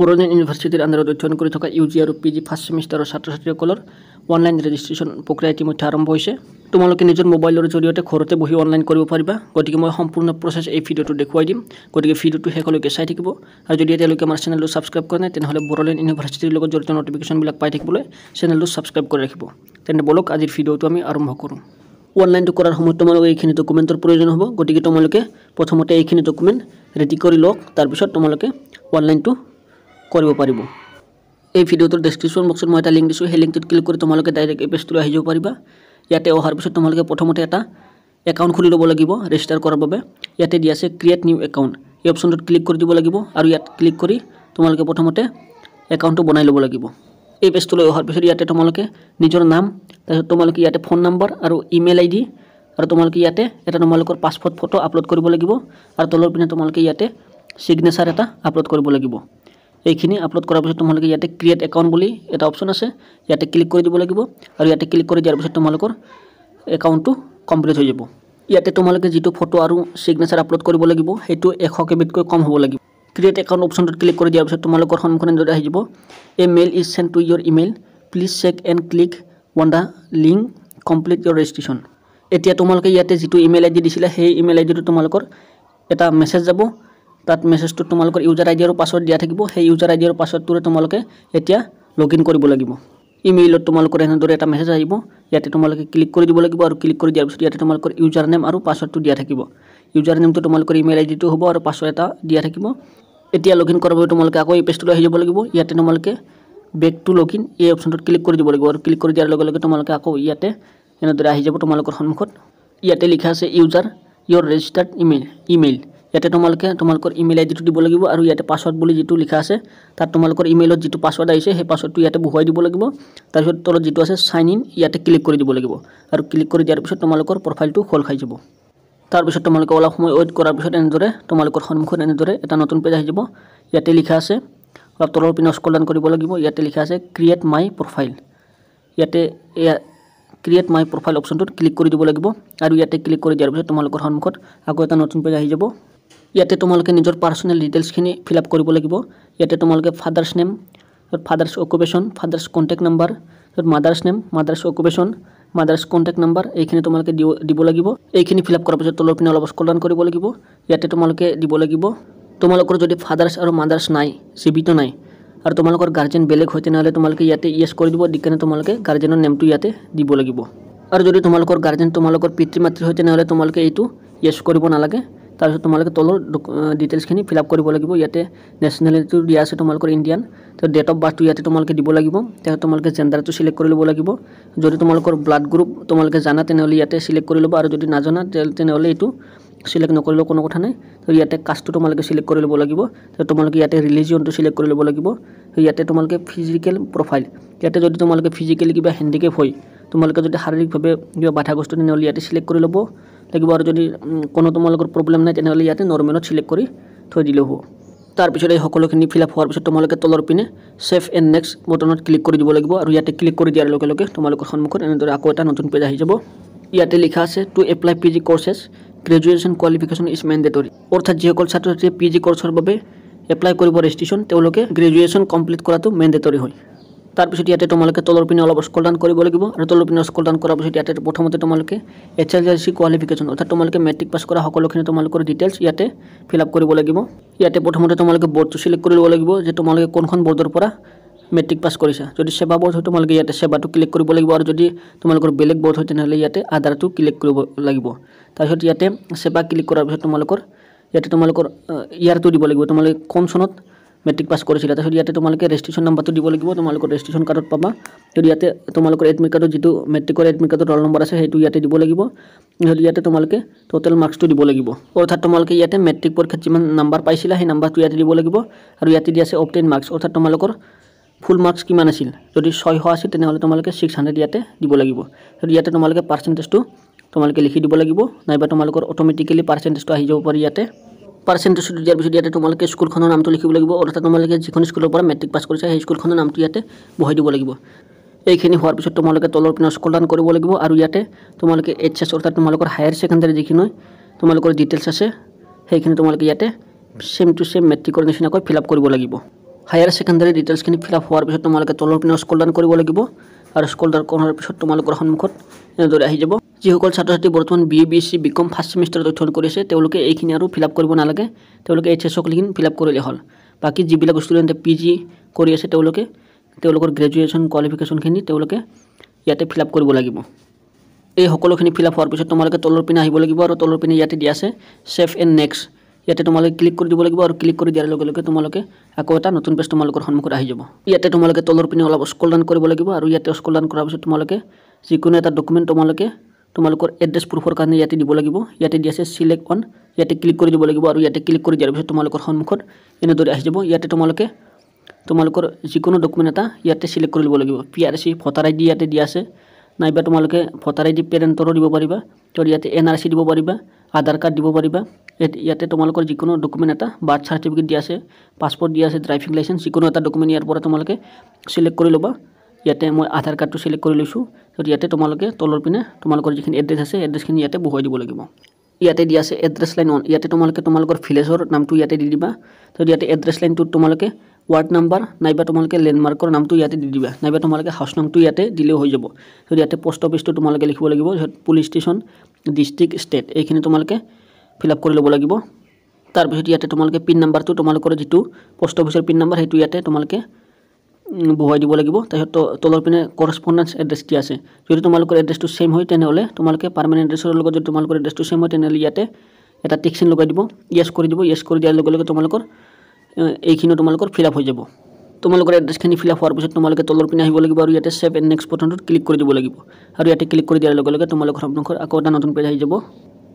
পুৰণি ইউনিভাৰ্চিটিৰ আণ্ডাৰত অধ্যয়ন কৰি থকা ইউ জি আৰু পি জি ফাৰ্ষ্ট ছেমিষ্টাৰৰ ছাত্ৰ ছাত্ৰীসকলৰ অনলাইন ৰেজিষ্ট্ৰেশ্যন প্ৰক্ৰিয়া ইতিমধ্যে আৰম্ভ হৈছে তোমালোকে নিজৰ মোবাইলৰ জৰিয়তে ঘৰতে বহি অনলাইন কৰিব পাৰিবা গতিকে মই সম্পূৰ্ণ প্ৰচেছ এই ভিডিঅ'টো দেখুৱাই দিম গতিকে ভিডিঅ'টো শেষলৈকে চাই থাকিব আৰু যদি তেওঁলোকে আমাৰ চেনেলটো ছাবস্ক্ৰাইব কৰা নাই তেনেহ'লে বড়োলেন ইউনিভাৰ্চিটিৰ লগত জড়িত নটিফিকেশ্যনবিলাক পাই থাকিবলৈ চেনেলটো ছাবস্ক্ৰাইব কৰি ৰাখিব তেন্তে বলক আজিৰ ভিডিঅ'টো আমি আৰম্ভ কৰোঁ অনলাইনটো কৰাৰ সময়ত তোমালোকে এইখিনি ডকুমেণ্টৰ প্ৰয়োজন হ'ব গতিকে তোমালোকে প্ৰথমতে এইখিনি ডকুমেণ্ট ৰেডি কৰি লওক তাৰপিছত তোমালোকে অনলাইনটো কৰিব পাৰিব এই ভিডিঅ'টোৰ ডেছক্ৰিপশ্যন বক্সত মই এটা লিংক দিছোঁ সেই লিংকটোত ক্লিক কৰি তোমালোকে ডাইৰেক্ট এই পেজটোলৈ আহি যাব পাৰিবা ইয়াতে অহাৰ পিছত তোমালোকে প্ৰথমতে এটা একাউণ্ট খুলি ল'ব লাগিব ৰেজিষ্টাৰ কৰাৰ বাবে ইয়াতে দিয়া আছে ক্ৰিয়েট নিউ একাউণ্ট এই অপশ্যনটোত ক্লিক কৰি দিব লাগিব আৰু ইয়াত ক্লিক কৰি তোমালোকে প্ৰথমতে একাউণ্টটো বনাই ল'ব লাগিব এই পেজটোলৈ অহাৰ পিছত ইয়াতে তোমালোকে নিজৰ নাম তাৰপিছত তোমালোকে ইয়াতে ফোন নম্বৰ আৰু ইমেইল আই ডি আৰু তোমালোকে ইয়াতে এটা তোমালোকৰ পাছপৰ্ট ফটো আপলোড কৰিব লাগিব আৰু তলৰ পিনে তোমালোকে ইয়াতে ছিগনেচাৰ এটা আপলোড কৰিব লাগিব এইখিনি আপলোড কৰাৰ পিছত তোমালোকে ইয়াতে ক্ৰিয়েট একাউণ্ট বুলি এটা অপশ্যন আছে ইয়াতে ক্লিক কৰি দিব লাগিব আৰু ইয়াতে ক্লিক কৰি দিয়াৰ পিছত তোমালোকৰ একাউণ্টটো কমপ্লিট হৈ যাব ইয়াতে তোমালোকে যিটো ফটো আৰু চিগনেচাৰ আপলোড কৰিব লাগিব সেইটো এশ কেবিতকৈ কম হ'ব লাগিব ক্ৰিয়েট একাউণ্ট অপশ্যনটোত ক্লিক কৰি দিয়াৰ পিছত তোমালোকৰ সন্মুখীন এনেদৰে আহি যাব a mail is send to your email please check and click on the link complete your registration এতিয়া তোমালোকে ইয়াতে যিটো ইমেইল আই ডি দিছিলে সেই ইমেইল আই ডিটো তোমালোকৰ এটা মেছেজ যাব তাত মেছেজটো তোমালোকৰ ইউজাৰ আই ডি আৰু পাছৱৰ্ড দিয়া থাকিব সেই ইউজাৰ আইডি আৰু পাছৱৰ্ডটোৰে তোমালোকে এতিয়া লগ ইন কৰিব লাগিব ইমেইলত তোমালোকৰ এনেদৰে এটা মেছেজ আহিব ইয়াতে তোমালোকে ক্লিক কৰি দিব লাগিব আৰু ক্লিক কৰি দিয়াৰ পিছত ইয়াতে তোমালোকৰ ইউজাৰ নেম আৰু পাছৱৰ্ডটো দিয়া থাকিব ইউজাৰ নেমটো তোমালোকৰ ইমেইল আই ডিটো হ'ব আৰু পাছৱৰ্ড এটা দিয়া থাকিব এতিয়া লগ ইন কৰাৰ বাবে তোমালোকে আকৌ এই পেজটোলৈ আহি যাব লাগিব ইয়াতে তোমালোকে বেক টু লগ ইন এই অপশ্যনটোত ক্লিক কৰি দিব লাগিব আৰু ক্লিক কৰি দিয়াৰ লগে লগে তোমালোকে আকৌ ইয়াতে এনেদৰে আহি যাব তোমালোকৰ সন্মুখত ইয়াতে লিখা আছে user your registered email email ইয়াতে তোমালোকে তোমালোকৰ ইমেইল আইডিটো দিব লাগিব আৰু ইয়াতে পাছৱৰ্ড বুলি যিটো লিখা আছে তাত তোমালোকৰ ইমেইলত যিটো পাছৱৰ্ড আহিছে সেই পাছৱৰ্ডটো ইয়াতে বহুৱাই দিব লাগিব তাৰপিছত তলত যিটো আছে চাইন ইন ইয়াতে ক্লিক কৰি দিব লাগিব আৰু ক্লিক কৰি দিয়াৰ পিছত তোমালোকৰ প্ৰফাইলটো খোল খাই যাব তাৰপিছত তোমালোকে অলপ সময় ৱেইট কৰাৰ পিছত এনেদৰে তোমালোকৰ সন্মুখত এনেদৰে এটা নতুন পেজ আহি যাব ইয়াতে লিখা আছে অলপ তলৰ পিনে স্কলডান কৰিব লাগিব ইয়াতে লিখা আছে ক্ৰিয়েট মাই প্ৰফাইল ইয়াতে এয়া ক্ৰিয়েট মাই প্ৰফাইল অপশ্যনটোত ক্লিক কৰি দিব লাগিব আৰু ইয়াতে ক্লিক কৰি দিয়াৰ পিছত তোমালোকৰ সন্মুখত আকৌ এটা নতুন পেজ আহি যাব ইয়াতে তোমালোকে নিজৰ পাৰ্চনেল ডিটেইলছখিনি ফিল আপ কৰিব লাগিব ইয়াতে তোমালোকে father's name father's occupation father's contact number mother's name mother's occupation mother's contact number এইখিনি তোমালোকে দিব দিব লাগিব এইখিনি ফিল আপ কৰাৰ পিছত তলৰ পিনে অলপ স্কলদান কৰিব লাগিব ইয়াতে তোমালোকে দিব লাগিব তোমালোকৰ যদি ফাদাৰ্ছ আৰু মাদাৰ্ছ নাই জীৱিত নাই আৰু তোমালোকৰ গাৰ্জেন বেলেগ হয় তেনেহ'লে তোমালোকে ইয়াতে ইয়েছ কৰি দিব দিকেনে তোমালোকে গাৰ্জেনৰ নেমটো ইয়াতে দিব লাগিব আৰু যদি তোমালোকৰ গাৰ্জেন তোমালোকৰ পিতৃ মাতৃ হয় তেনেহ'লে তোমালোকে এইটো ইয়েছ কৰিব নালাগে তাৰপিছত তোমালোকে তলৰ ডিটেইলছখিনি ফিল আপ কৰিব লাগিব ইয়াতে নেশ্যনেলিটিটো দিয়া আছে তোমালোকৰ ইণ্ডিয়ান তো ডেট অফ বাৰ্থটো ইয়াতে তোমালোকে দিব লাগিব তাৰপিছত তোমালোকে জেণ্ডাৰটো ছিলেক্ট কৰি ল'ব লাগিব যদি তোমালোকৰ ব্লাড গ্ৰুপ তোমালোকে জানা তেনেহ'লে ইয়াতে ছিলেক্ট কৰি ল'ব আৰু যদি নাজানা তেনেহ'লে এইটো ছিলেক্ট নকৰিলেও কোনো কথা নাই তো ইয়াতে কাষ্টটো তোমালোকে ছিলেক্ট কৰি ল'ব লাগিব তো তোমালোকে ইয়াতে ৰিলিজিয়নটো ছিলেক্ট কৰি ল'ব লাগিব ইয়াতে তোমালোকে ফিজিকেল প্ৰফাইল ইয়াতে যদি তোমালোকে ফিজিকেলি কিবা হেণ্ডিকেপ হয় তোমালোকে যদি শাৰীৰিকভাৱে কিবা বাধাগ্ৰস্ত তেনেহ'লে ইয়াতে চিলেক্ট কৰি ল'ব লাগিব আৰু যদি কোনো তোমালোকৰ প্ৰব্লেম নাই তেনেহ'লে ইয়াতে নৰ্মেলত ছিলেক্ট কৰি থৈ দিলেও হ'ব তাৰপিছত এই সকলোখিনি ফিল আপ হোৱাৰ পিছত তোমালোকে তলৰ পিনে ছেভ এণ্ড নেক্সট বটনত ক্লিক কৰি দিব লাগিব আৰু ইয়াতে ক্লিক কৰি দিয়াৰ লগে লগে তোমালোকৰ সন্মুখত এনেদৰে আকৌ এটা নতুন পেজ আহি যাব ইয়াতে লিখা আছে to apply P G courses graduation qualification is mandatory অৰ্থাৎ যিসকল ছাত্ৰ ছাত্ৰীয়ে পি জি কৰ্চৰ বাবে এপ্লাই কৰিব ৰেজিষ্ট্ৰেশ্যন তেওঁলোকে গ্ৰেজুৱেশ্যন কমপ্লিট কৰাটো মেণ্ডেটৰী হয় তাৰপিছত ইয়াতে তোমালোকে তলৰ পিনে অলপ স্কলদান কৰিব লাগিব আৰু তলৰ পিনে স্কলদান কৰাৰ পিছত ইয়াতে প্ৰথমতে তোমালোকে H S L C qualification অৰ্থাৎ তোমালোকে মেট্ৰিক পাছ কৰা সকলোখিনি তোমালোকৰ ডিটেইলছ ইয়াতে ফিল আপ কৰিব লাগিব ইয়াতে প্ৰথমতে তোমালোকে বৰ্ডটো চিলেক্ট কৰি ল'ব লাগিব যে তোমালোকে কোনখন বৰ্ডৰ পৰা মেট্ৰিক পাছ কৰিছা যদি সেৱা বৰ্ড হয় তোমালোকে ইয়াতে সেৱাটো ক্লিক কৰিব লাগিব আৰু যদি তোমালোকৰ বেলেগ বৰ্ড হয় তেনেহ'লে ইয়াতে আধাৰটো ক্লিক কৰিব লাগিব তাৰপিছত ইয়াতে সেৱা ক্লিক কৰাৰ পিছত তোমালোকৰ ইয়াতে তোমালোকৰ ইয়াৰটো দিব লাগিব তোমালোকে কোন চনত মেট্ৰিক পাছ কৰিছিলে তাৰপিছত ইয়াতে তোমালোকে ৰেজিষ্ট্ৰেশ্যন নম্বৰটো দিব লাগিব তোমালোকৰ ৰেজিষ্ট্ৰেশ্যন কাৰ্ডত পাবা যদি ইয়াতে তোমালোকৰ এডমিট কাৰ্ডত যিটো মেট্ৰিকৰ এডমিট কাৰ্ডৰ ৰল নম্বৰ আছে সেইটো ইয়াতে দিব লাগিব যদি ইয়াতে তোমালোকে টোটেল মাৰ্কছটো দিব লাগিব অৰ্থাৎ তোমালোকে ইয়াতে মেট্ৰিক পৰীক্ষাত যিমান নাম্বাৰ পাইছিলা সেই নাম্বাৰটো ইয়াতে দিব লাগিব আৰু ইয়াতে দি আছে অপটেইন মাৰ্কছ অৰ্থাৎ তোমালোকৰ ফুল মাৰ্কছ কিমান আছিল যদি ছয়শ আছিল তেনেহ'লে তোমালোকে ছিক্স হাণ্ড্ৰেড ইয়াতে দিব লাগিব যদি ইয়াতে তোমালোকে পাৰ্চেণ্টেজটো তোমালোকে লিখি দিব লাগিব নাইবা তোমালোকৰ অট'মেটিকেলি পাৰ্চেণ্টেজটো আহি যাব পাৰি ইয়াতে পাৰ্চেণ্টেজ দিয়াৰ পিছত ইয়াতে তোমালোকে স্কুলখনৰ নামটো লিখিব লাগিব অৰ্থাৎ তোমালোকে যিখন স্কুলৰ পৰা মেট্ৰিক পাছ কৰিছা সেই স্কুলখনৰ নামটো ইয়াতে বহাই দিব লাগিব এইখিনি হোৱাৰ পিছত তোমালোকে তলৰ পিনে স্কলদান কৰিব লাগিব আৰু ইয়াতে তোমালোকে এইচ এছ অৰ্থাৎ তোমালোকৰ হায়াৰ ছেকেণ্ডেৰী যিখিনি তোমালোকৰ ডিটেইলছ আছে সেইখিনি তোমালোকে ইয়াতে ছেম টু ছেম মেট্ৰিকৰ নিচিনাকৈ ফিল আপ কৰিব লাগিব হায়াৰ ছেকেণ্ডেৰী ডিটেইলছখিনি ফিল আপ হোৱাৰ পিছত তোমালোকে তলৰ পিনে স্কলদান কৰিব লাগিব আৰু স্কুল দৰকাৰ পিছত তোমালোকৰ সন্মুখত এনেদৰে আহি যাব যিসকল ছাত্ৰ ছাত্ৰী বৰ্তমান B B C B Com first ছেমিষ্টাৰত অধ্যয়ন কৰিছে তেওঁলোকে এইখিনি আৰু ফিল আপ কৰিব নালাগে তেওঁলোকে এইচ এছক লিখি ফিল আপ কৰিলে হ'ল বাকী যিবিলাক ষ্টুডেণ্টে পি জি কৰি আছে তেওঁলোকে তেওঁলোকৰ গ্ৰেজুৱেশ্যন কোৱালিফিকেশ্যনখিনি তেওঁলোকে ইয়াতে ফিল আপ কৰিব লাগিব এই সকলোখিনি ফিল আপ হোৱাৰ পিছত তোমালোকে তলৰ পিনে আহিব লাগিব আৰু তলৰ পিনে ইয়াতে দিয়া আছে ছেফ এণ্ড নেক্সট ইয়াতে তোমালোকে ক্লিক কৰি দিব লাগিব আৰু ক্লিক কৰি দিয়াৰ লগে লগে তোমালোকে আকৌ এটা নতুন পেজ তোমালোকৰ সন্মুখত আহি যাব ইয়াতে তোমালোকে তলৰ পিনে অলপ স্কলডান কৰিব লাগিব আৰু ইয়াতে স্কলডান কৰাৰ পিছত তোমালোকে যিকোনো এটা ডকুমেণ্ট তোমালোকে তোমালোকৰ এড্ৰেছ প্ৰুফৰ কাৰণে ইয়াতে দিব লাগিব ইয়াতে দি আছে চিলেক্ট ওৱান ইয়াতে ক্লিক কৰি দিব লাগিব আৰু ইয়াতে ক্লিক কৰি দিয়াৰ পিছত তোমালোকৰ সন্মুখত এনেদৰে আহি যাব ইয়াতে তোমালোকে তোমালোকৰ যিকোনো ডকুমেণ্ট এটা ইয়াতে চিলেক্ট কৰি ল'ব লাগিব P R C voter I D ইয়াতে দিয়া আছে নাইবা তোমালোকে ভোটাৰ আই ডি পেৰেণ্টৰো দিব পাৰিবা তো ইয়াতে এন আৰ চি দিব পাৰিবা আধাৰ কাৰ্ড দিব পাৰিবা ইয়াতে তোমালোকৰ যিকোনো ডকুমেণ্ট এটা বাৰ্থ চাৰ্টিফিকেট দিয়া আছে পাছপৰ্ট দিয়া আছে ড্ৰাইভিং লাইচেঞ্চ যিকোনো এটা ডকুমেণ্ট ইয়াৰ পৰা তোমালোকে ছিলেক্ট কৰি ল'বা ইয়াতে মই আধাৰ কাৰ্ডটো ছিলেক্ট কৰি লৈছোঁ তো ইয়াতে তোমালোকে তলৰ পিনে তোমালোকৰ যিখিনি এড্ৰেছ আছে এড্ৰেছখিনি ইয়াতে বহুৱাই দিব লাগিব ইয়াতে দিয়া আছে এড্ৰেছ লাইন ওৱান ইয়াতে তোমালোকে তোমালোকৰ ভিলেজৰ নামটো ইয়াতে দি দিবা তো ইয়াতে এড্ৰেছ লাইনটোত তোমালোকে ৱাৰ্ড নাম্বাৰ নাইবা তোমালোকে লেণ্ডমাৰ্কৰ নামটো ইয়াতে দি দিবা নাইবা তোমালোকে হাউচ নামটো ইয়াতে দিলেও হৈ যাব তো ইয়াতে পষ্ট অফিচটো তোমালোকে লিখিব লাগিব পুলিচ ষ্টেচন ডিষ্ট্ৰিক্ট ষ্টেট এইখিনি তোমালোকে ফিল আপ কৰি ল'ব লাগিব তাৰপিছত ইয়াতে তোমালোকে পিন নাম্বাৰটো তোমালোকৰ যিটো পোষ্ট অফিচৰ পিন নাম্বাৰ সেইটো ইয়াতে তোমালোকে বহুৱাই দিব লাগিব তাৰপিছত তলৰ পিনে কৰেচপণ্ডেঞ্চ এড্ৰেছ দিয়া আছে যদি তোমালোকৰ এড্ৰেছটো ছেম হয় তেনেহ'লে তোমালোকে পাৰ্মানেণ্ট এড্ৰেছৰ লগত যদি তোমালোকৰ এড্ৰেছটো ছেম হয় তেনেহ'লে ইয়াতে এটা টেক্সিন লগাই দিব য়েছ কৰি দিব য়েছ কৰি দিয়াৰ লগে লগে তোমালোকৰ এইখিনিও তোমালোকৰ ফিল হৈ যাব তোমালোকৰ এড্ৰেছখিনি ফিল হোৱাৰ পিছত তোমালোকে তলৰ পিনে আহিব লাগিব আৰু ইয়াতে ছেভ এণ্ড নেক্সট বটনটোত ক্লিক কৰি দিব লাগিব আৰু ইয়াতে ক্লিক কৰি দিয়াৰ লগে লগে তোমালোকৰ আপোনালোকৰ আকৌ এটা নতুন পেজ আহি যাব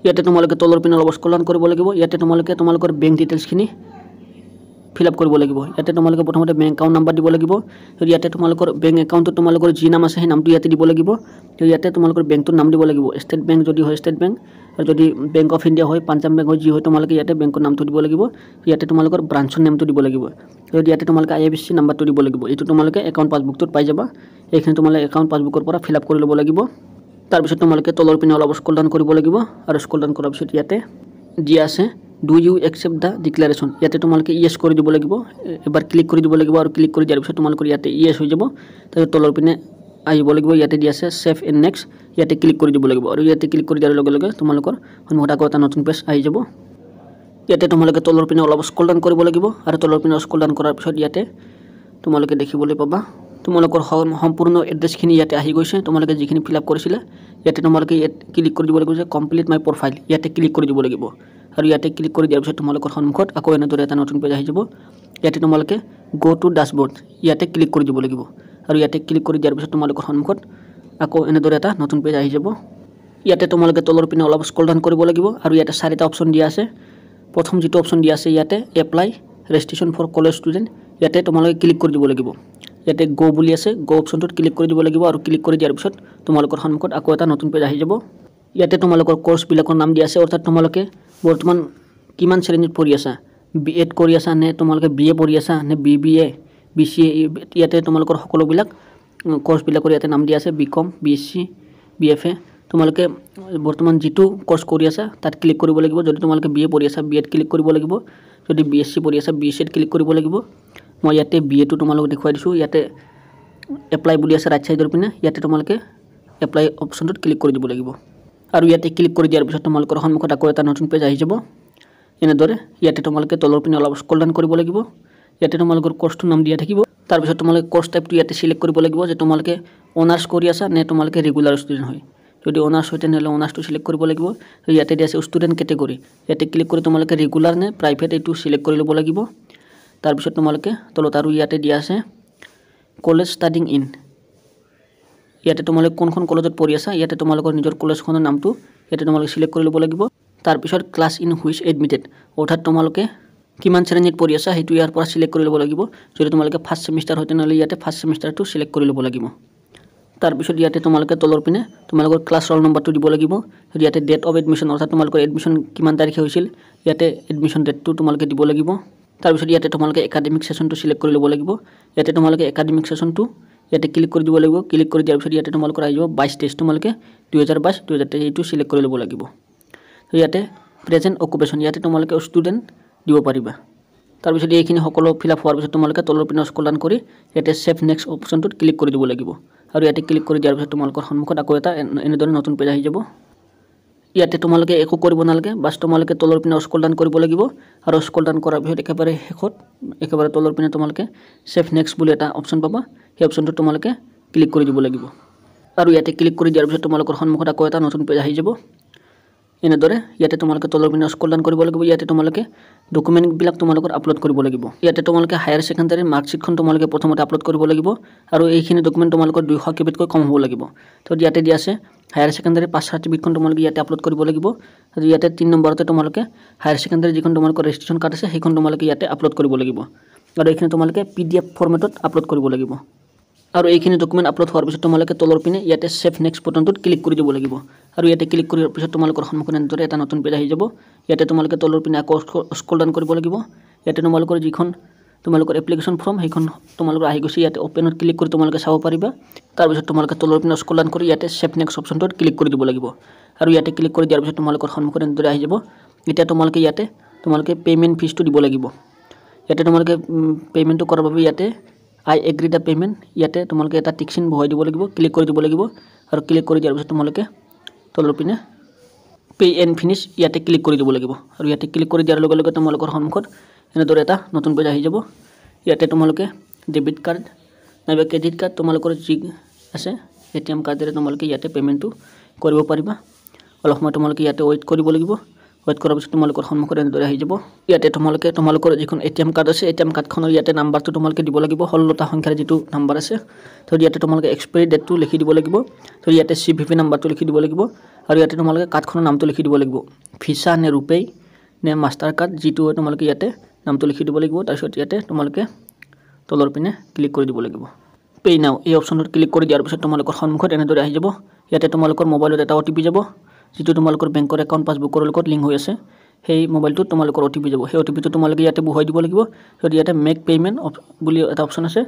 ইয়াতে তোমালোকে তলৰ পিনে অলপ স্কলন কৰিব লাগিব ইয়াতে তোমালোকে তোমালোকৰ বেংক ডিটেইলছখিনি ফিল আপ কৰিব লাগিব ইয়াতে তোমালোকে প্ৰথমতে বেংক একাউণ্ট নাম্বাৰ দিব লাগিব যদি ইয়াতে তোমালোকৰ বেংক একাউণ্টত তোমালোকৰ যি নাম আছে সেই নামটো ইয়াতে দিব লাগিব যদি ইয়াতে তোমালোকৰ বেংকটোৰ নাম দিব লাগিব ষ্টেট বেংক যদি হয় ষ্টেট বেংক আৰু যদি বেংক অফ ইণ্ডিয়া হয় পাঞ্জাব বেংক হয় যি হয় তোমালোকে ইয়াতে বেংকৰ নামটো দিব লাগিব ইয়াতে তোমালোকৰ ব্ৰাঞ্চৰ নামটো দিব লাগিব যদি ইয়াতে তোমালোকে আই এফ চি নাম্বাৰটো দিব লাগিব এইটো তোমালোকে একাউণ্ট পাছবুকটোত পাই যাবা এইখিনি তোমালোকে একাউণ্ট পাছবুকৰ পৰা ফিল আপ কৰি ল'ব লাগিব তাৰপিছত তোমালোকে তলৰ পিনে অলপ স্কুল ডাউন কৰিব লাগিব আৰু স্কুল ডাউন কৰাৰ পিছত ইয়াতে যি আছে do you accept the declaration ইয়াতে তোমালোকে ই এছ কৰি দিব লাগিব এবাৰ ক্লিক কৰি দিব লাগিব আৰু ক্লিক কৰি দিয়াৰ পিছত তোমালোকৰ ইয়াতে ই এছ হৈ যাব তাৰপিছত তলৰ পিনে আহিব লাগিব ইয়াতে দি আছে ছেভ এণ্ড নেক্সট ইয়াতে ক্লিক কৰি দিব লাগিব আৰু ইয়াতে ক্লিক কৰি দিয়াৰ লগে লগে তোমালোকৰ সন্মুখত আকৌ এটা নতুন পেজ আহি যাব ইয়াতে তোমালোকে তলৰ পিনে অলপ স্কুল ডাউন কৰিব লাগিব আৰু তলৰ পিনে স্কুল ডাউন কৰাৰ পিছত ইয়াতে তোমালোকে দেখিবলৈ পাবা তোমালোকৰ সম্পূৰ্ণ এড্ৰেছখিনি ইয়াতে আহি গৈছে তোমালোকে যিখিনি ফিল আপ কৰিছিলা ইয়াতে তোমালোকে ইয়াত ক্লিক কৰি দিব লাগিব যে কমপ্লিট মাই প্ৰফাইল ইয়াতে ক্লিক কৰি দিব লাগিব আৰু ইয়াতে ক্লিক কৰি দিয়াৰ পিছত তোমালোকৰ সন্মুখত আকৌ এনেদৰে এটা নতুন পেজ আহি যাব ইয়াতে তোমালোকে গ' টু ডাছবৰ্ড ইয়াতে ক্লিক কৰি দিব লাগিব আৰু ইয়াতে ক্লিক কৰি দিয়াৰ পিছত তোমালোকৰ সন্মুখত আকৌ এনেদৰে এটা নতুন পেজ আহি যাব ইয়াতে তোমালোকে তলৰ পিনে অলপ স্কলডাউন কৰিব লাগিব আৰু ইয়াতে চাৰিটা অপশ্যন দিয়া আছে প্ৰথম যিটো অপশ্যন দিয়া আছে ইয়াতে apply registration for college student ইয়াতে তোমালোকে ক্লিক কৰি দিব লাগিব ইয়াতে গ' বুলি আছে গ' অপশ্যনটোত ক্লিক কৰি দিব লাগিব আৰু ক্লিক কৰি দিয়াৰ পিছত তোমালোকৰ সন্মুখত আকৌ এটা নতুন পেজ আহি যাব ইয়াতে তোমালোকৰ কৰ্চবিলাকৰ নাম দি আছে অৰ্থাৎ তোমালোকে বৰ্তমান কিমান শ্ৰেণীত পঢ়ি আছা বি এড কৰি আছা নে তোমালোকে বি এ পঢ়ি আছা নে B B A B C A ইয়াতে তোমালোকৰ সকলোবিলাক কৰ্চবিলাকৰ ইয়াতে নাম দি আছে B com B S C B F A তোমালোকে বৰ্তমান যিটো কৰ্চ কৰি আছা তাত ক্লিক কৰিব লাগিব যদি তোমালোকে বি এ পঢ়ি আছা বি এড ক্লিক কৰিব লাগিব যদি বি এছ চি পঢ়ি আছা বি এছ এড ক্লিক কৰিব লাগিব মই ইয়াতে বি এটো তোমালোকক দেখুৱাই দিছোঁ ইয়াতে এপ্লাই বুলি আছে ৰাইট চাইডৰ পিনে ইয়াতে তোমালোকে এপ্লাই অপশ্যনটোত ক্লিক কৰি দিব লাগিব আৰু ইয়াতে ক্লিক কৰি দিয়াৰ পিছত তোমালোকৰ সন্মুখত আকৌ এটা নতুন পেজ আহি যাব এনেদৰে ইয়াতে তোমালোকে তলৰ পিনে অলপ স্কলডান কৰিব লাগিব ইয়াতে তোমালোকৰ কোৰ্চটোৰ নাম দিয়া থাকিব তাৰপিছত তোমালোকে কৰ্চ টাইপটো ইয়াতে চিলেক্ট কৰিব লাগিব যে তোমালোকে অনাৰ্ছ কৰি আছা নে তোমালোকে ৰেগুলাৰ ষ্টুডেণ্ট হয় যদি অনাৰ্ছ হয় তেনেহ'লে অনাৰ্ছটো চিলেক্ট কৰিব লাগিব ইয়াতে দিয়া আছে ষ্টুডেণ্ট কেটেগৰী ইয়াতে ক্লিক কৰি তোমালোকে ৰেগুলাৰ নে প্ৰাইভেট এইটো চিলেক্ট কৰি ল'ব লাগিব তাৰপিছত তোমালোকে তলত আৰু ইয়াতে দিয়া আছে কলেজ ষ্টাডিং ইন ইয়াতে তোমালোকে কোনখন কলেজত পঢ়ি আছা ইয়াতে তোমালোকৰ নিজৰ কলেজখনৰ নামটো ইয়াতে তোমালোকে ছিলেক্ট কৰি ল'ব লাগিব তাৰপিছত ক্লাছ ইন হুইচ এডমিটেড অৰ্থাৎ তোমালোকে কিমান শ্ৰেণীত পঢ়ি আছা সেইটো ইয়াৰ পৰা ছিলেক্ট কৰি ল'ব লাগিব যদি তোমালোকে ফাৰ্ষ্ট ছেমিষ্টাৰ হয় তেনেহ'লে ইয়াতে ফাৰ্ষ্ট ছেমিষ্টাৰটো ছিলেক্ট কৰি ল'ব লাগিব তাৰপিছত ইয়াতে তোমালোকে তলৰ পিনে তোমালোকৰ ক্লাছ ৰোল নম্বৰটো দিব লাগিব ইয়াতে ডেট অফ এডমিশ্যন অৰ্থাৎ তোমালোকৰ এডমিশ্যন কিমান তাৰিখে হৈছিল ইয়াতে এডমিশ্যন ডেটটো তোমালোকে দিব লাগিব তাৰপিছত ইয়াতে তোমালোকে একাডেমিক ছেশ্যনটো ছিলেক্ট কৰি ল'ব লাগিব ইয়াতে তোমালোকে একাডেমিক ছেশ্যনটো ইয়াতে ক্লিক কৰি দিব লাগিব ক্লিক কৰি দিয়াৰ পিছত ইয়াতে তোমালোকৰ আহি যাব বাইছ তেইছ তোমালোকে দুহেজাৰ বাইছ দুহেজাৰ তেইছ এইটো ছিলেক্ট কৰি ল'ব লাগিব ইয়াতে প্ৰেজেণ্ট অকুপেশ্যন ইয়াতে তোমালোকে ষ্টুডেণ্ট দিব পাৰিবা তাৰপিছত এইখিনি সকলো ফিল আপ হোৱাৰ পিছত তোমালোকে তলৰ পিনে স্কলান কৰি ইয়াতে ছেভ নেক্সট অপশ্যনটোত ক্লিক কৰি দিব লাগিব আৰু ইয়াতে ক্লিক কৰি দিয়াৰ পিছত তোমালোকৰ সন্মুখত আকৌ এটা এনেদৰে নতুন পেজ আহি যাব ইয়াতে তোমালোকে একো কৰিব নালাগে বাছ তোমালোকে তলৰ পিনে অস্কলডান কৰিব লাগিব আৰু অস্কলডান কৰাৰ পিছত একেবাৰে শেষত একেবাৰে তলৰ পিনে তোমালোকে ছেফ নেক্সট বুলি এটা অপশ্যন পাবা সেই অপশ্যনটো তোমালোকে ক্লিক কৰি দিব লাগিব আৰু ইয়াতে ক্লিক কৰি দিয়াৰ পিছত তোমালোকৰ সন্মুখত আকৌ এটা নতুন পেজ আহি যাব এনেদৰে ইয়াতে তোমালোকে তলৰ পিনে স্কল্ডান কৰিব লাগিব ইয়াতে তোমালোকে ডকুমেণ্টবিলাক তোমালোকৰ আপলোড কৰিব লাগিব ইয়াতে তোমালোকে হায়াৰ ছেকেণ্ডাৰী মাৰ্কশ্বিটখন তোমালোকে প্ৰথমতে আপলোড কৰিব লাগিব আৰু এইখিনি ডকুমেণ্ট তোমালোকৰ দুইশ কেবিতকৈ কম হ'ব লাগিব তো ইয়াতে দিয়া আছে হায়াৰ ছেকেণ্ডাৰী পাছ চাৰ্টিফিকেটখন তোমালোকে ইয়াতে আপলোড কৰিব লাগিব আৰু ইয়াতে তিনি নম্বৰতে তোমালোকে হায়াৰ ছেকেণ্ডাৰী যিখন তোমালোকৰ ৰেজিষ্ট্ৰেশ্যন কাৰ্ড আছে সেইখন তোমালোকে ইয়াতে আপলোড কৰিব লাগিব আৰু এইখিনি তোমালোকে পি ডি এফ ফৰ্মেটত আপলোড কৰিব লাগিব আৰু এইখিনি ডকুমেণ্ট আপলোড হোৱাৰ পিছত তোমালোকে তলৰ পিনে ইয়াতে ছেভ নেক্সট বটনটোত ক্লিক কৰি দিব লাগিব আৰু ইয়াতে ক্লিক কৰাৰ পিছত তোমালোকৰ সন্মুখীন এনেদৰে এটা নতুন পেজ আহি যাব ইয়াতে তোমালোকে তলৰ পিনে আকৌ স্কুল ডাউন কৰিব লাগিব ইয়াতে তোমালোকৰ যিখন তোমালোকৰ এপ্লিকেশ্যন ফৰ্ম সেইখন তোমালোকৰ আহি গৈছে ইয়াতে অ'পেনত ক্লিক কৰি তোমালোকে চাব পাৰিবা তাৰপিছত তোমালোকে তলৰ পিনে স্কল ডাউন কৰি ইয়াতে ছেভ নেক্সট অপশ্যনটোত ক্লিক কৰি দিব লাগিব আৰু ইয়াতে ক্লিক কৰি দিয়াৰ পিছত তোমালোকৰ সন্মুখীন এনেদৰে আহি যাব এতিয়া তোমালোকে ইয়াতে তোমালোকে পে'মেণ্ট ফিজটো দিব লাগিব ইয়াতে তোমালোকে পে'মেণ্টটো কৰাৰ বাবে ইয়াতে আই এগ্ৰি দ্য পে'মেণ্ট ইয়াতে তোমালোকে এটা টিকচিন বহুৱাই দিব লাগিব ক্লিক কৰি দিব লাগিব আৰু ক্লিক কৰি দিয়াৰ পিছত তোমালোকে তলৰ পিনে পে' এণ্ড ফিনিছ ইয়াতে ক্লিক কৰি দিব লাগিব আৰু ইয়াতে ক্লিক কৰি দিয়াৰ লগে লগে তোমালোকৰ সন্মুখত এনেদৰে এটা নতুন পেজ আহি যাব ইয়াতে তোমালোকে ডেবিট কাৰ্ড নাইবা ক্ৰেডিট কাৰ্ড তোমালোকৰ যি আছে এ টি এম কাৰ্ডেৰে তোমালোকে ইয়াতে পে'মেণ্টটো কৰিব পাৰিবা অলপ সময় তোমালোকে ইয়াতে ৱেইট কৰিব লাগিব ৱেইট কৰাৰ পিছত তোমালোকৰ সন্মুখত এনেদৰে আহি যাব ইয়াতে তোমালোকে তোমালোকৰ যিখন এ টি এম কাৰ্ড আছে এ টি এম কাৰ্ডখনৰ ইয়াতে নাম্বাৰটো তোমালোকে দিব লাগিব ষোল্লটা সংখ্যাৰ যিটো নাম্বাৰ আছে ধৰি ইয়াতে তোমালোকে এক্সপায়াৰী ডেটটো লিখি দিব লাগিব ধৰি ইয়াতে চি ভি পি নাম্বাৰটো লিখি দিব লাগিব আৰু ইয়াতে তোমালোকে কাৰ্ডখনৰ নামটো লিখি দিব লাগিব ভিছা নে ৰূপেই নে মাষ্টাৰ কাৰ্ড যিটো হয় তোমালোকে ইয়াতে নামটো লিখি দিব লাগিব তাৰপিছত ইয়াতে তোমালোকে তলৰ পিনে ক্লিক কৰি দিব লাগিব পে নাও এই অপশ্যনটোত ক্লিক কৰি দিয়াৰ পিছত তোমালোকৰ সন্মুখত এনেদৰে আহি যাব ইয়াতে তোমালোকৰ মোবাইলত এটা অ টি পি যাব যিটো তোমালোকৰ বেংকৰ একাউণ্ট পাছবুকৰ লগত লিংক হৈ আছে সেই মোবাইলটোত তোমালোকৰ অ' টি পি যাব সেই অ' টি পিটো তোমালোকে ইয়াতে বহুৱাই দিব লাগিব সিহঁত ইয়াতে মেক পে'মেণ্ট অপ বুলি এটা অপশ্যন আছে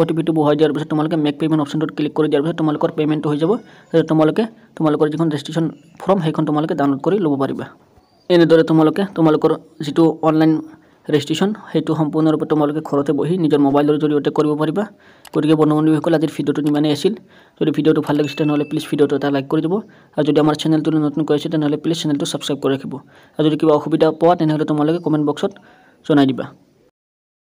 অ' টি পিটো বহুৱাই দিয়াৰ পিছত তোমালোকে মেক পে'মেণ্ট অপশ্যনটোত ক্লিক কৰি দিয়াৰ পিছত তোমালোকৰ পে'মেণ্টটো হৈ যাব সেই তোমালোকে তোমালোকৰ যিখন ৰেজিষ্ট্ৰেশ্যন ফৰ্ম সেইখন তোমালোকে ডাউনলোড কৰি ল'ব পাৰিবা এনেদৰে তোমালোকে তোমালোকৰ যিটো অনলাইন ৰেজিষ্ট্ৰেশ্যন সেইটো সম্পূৰ্ণৰূপে তোমালোকে ঘৰতে বহি নিজৰ মোবাইলৰ জৰিয়তে কৰিব পাৰিবা গতিকে বন্ধুবান্ধীসকল আজিৰ ভিডিঅ'টো যিমানেই আছিল যদি ভিডিঅ'টো ভাল লাগিছে তেনেহ'লে প্লিজ ভিডিঅ'টো এটা লাইক কৰি দিব আৰু যদি আমাৰ চেনেলটো নতুন কৰিছে তেনেহ'লে প্লিজ চেনেলটো ছাবস্ক্ৰাইব কৰি ৰাখিব আৰু যদি কিবা অসুবিধা পোৱা তেনেহ'লে তোমালোকে কমেণ্ট বক্সত জনাই দিবা